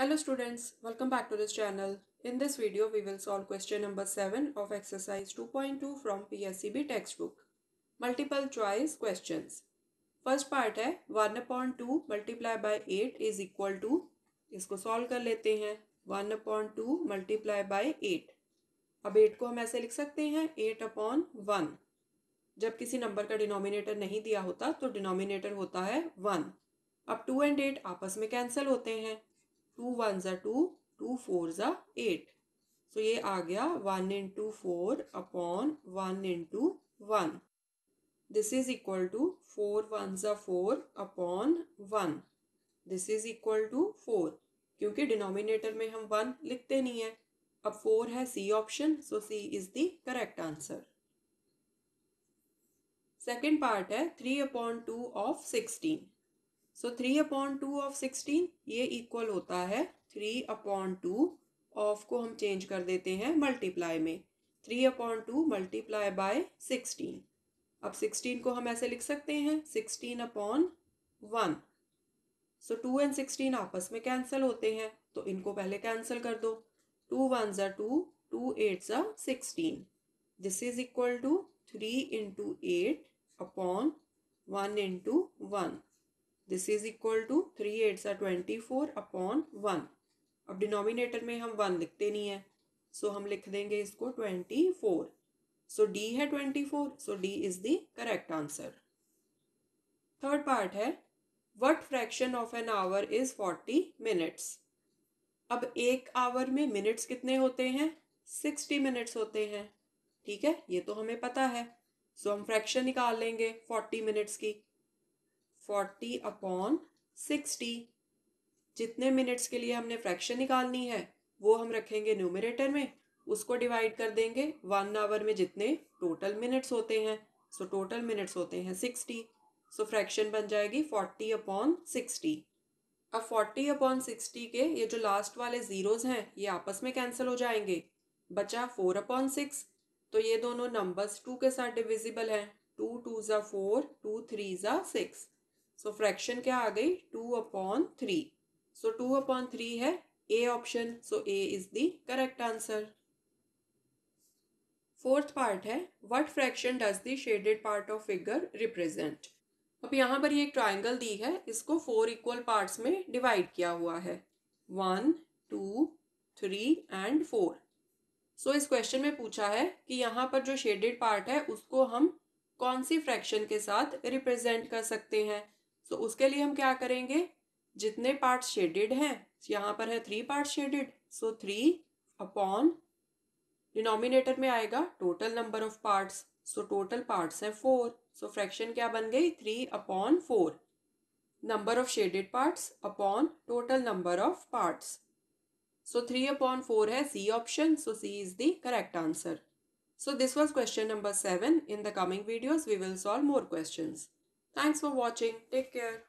Hello students, welcome back to this channel. In this video, we will solve question number 7 of exercise 2.2 from PSEB textbook. Multiple choice questions. First part है 1 upon 2 multiply by 8 is equal to इसको solve कर लेते हैं 1 upon 2 multiply by 8. अब 8 को हम ऐसे लिख सकते हैं 8 upon 1. जब किसी नंबर का डिनोमिनेटर नहीं दिया होता तो डिनोमिनेटर होता है 1. अब 2 एंड 8 आपस में कैंसिल होते हैं टू वन ज़ा टू टू फोर ज़ा एट सो ये आ गया one into four upon one into one this is equal to four one जा four upon one this is equal to four क्योंकि डिनोमिनेटर में हम वन लिखते नहीं है अब फोर है C option so C is the correct answer second part है three upon two of sixteen so three upon two of sixteen ये इक्वल होता है थ्री अपॉन टू ऑफ को हम चेंज कर देते हैं मल्टीप्लाई में three upon two multiply by sixteen अब सिक्सटीन को हम ऐसे लिख सकते हैं sixteen upon one so two and sixteen आपस में कैंसिल होते हैं तो इनको पहले कैंसिल कर दो टू वन ज़ा टू टू एट ज़ा sixteen this is equal to three into eight upon one into one this is equal to three eights are twenty four upon one अब डिनोमिनेटर में हम वन लिखते नहीं है सो so हम लिख देंगे इसको ट्वेंटी फोर सो डी है twenty four so D is the correct answer third part है what fraction of an hour is forty minutes अब एक आवर में मिनट्स कितने होते हैं सिक्सटी मिनट्स होते हैं ठीक है ये तो हमें पता है सो so, हम फ्रैक्शन निकाल लेंगे फोर्टी मिनट्स की फोर्टी अपॉन सिक्सटी जितने मिनट्स के लिए हमने फ्रैक्शन निकालनी है वो हम रखेंगे न्यूमिनेटर में उसको डिवाइड कर देंगे वन आवर में जितने टोटल मिनट्स होते हैं सो टोटल मिनट्स होते हैं सिक्सटी सो फ्रैक्शन बन जाएगी फोर्टी अपॉन सिक्सटी अब फोर्टी अपॉन सिक्सटी के ये जो लास्ट वाले ज़ीरोज़ हैं ये आपस में कैंसिल हो जाएंगे बचा फोर अपॉन सिक्स तो ये दोनों नंबर्स टू के साथ डिविजिबल हैं टू टू ज़ा फोर टू थ्री ज़ा सिक्स सो फ्रैक्शन क्या आ गई two upon three so two upon three है A option so A is the correct answer fourth part है what fraction does the shaded part of figure represent अब यहाँ पर ये एक ट्राइंगल दी है इसको फोर इक्वल पार्ट्स में डिवाइड किया हुआ है one two three and four so इस क्वेश्चन में पूछा है कि यहाँ पर जो शेडेड पार्ट है उसको हम कौन सी फ्रैक्शन के साथ रिप्रेजेंट कर सकते हैं so, तो उसके लिए हम क्या करेंगे जितने पार्ट शेडेड हैं यहाँ पर है three part shaded so three upon denominator में आएगा total number of parts so total parts है फोर सो फ्रैक्शन क्या बन गई three upon four number of shaded parts upon total number of parts so three upon four है C option so C is the correct answer so this was question number seven in the coming videos we will solve more questions. Thanks for watching. Take care.